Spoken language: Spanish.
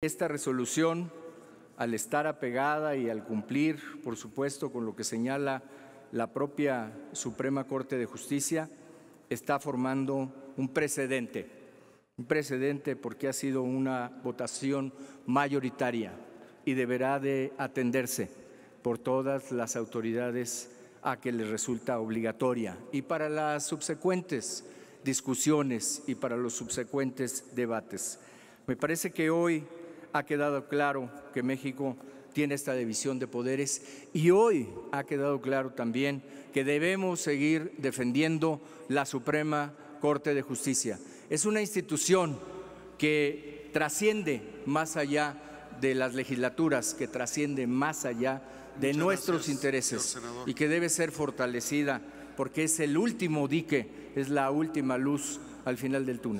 Esta resolución, al estar apegada y al cumplir, por supuesto, con lo que señala la propia Suprema Corte de Justicia, está formando un precedente, un precedente porque ha sido una votación mayoritaria y deberá de atenderse por todas las autoridades a que les resulta obligatoria y para las subsecuentes discusiones y para los subsecuentes debates. Me parece que hoy ha quedado claro que México tiene esta división de poderes y hoy ha quedado claro también que debemos seguir defendiendo la Suprema Corte de Justicia. Es una institución que trasciende más allá de las legislaturas, que trasciende más allá de nuestros intereses y que debe ser fortalecida porque es el último dique, es la última luz al final del túnel.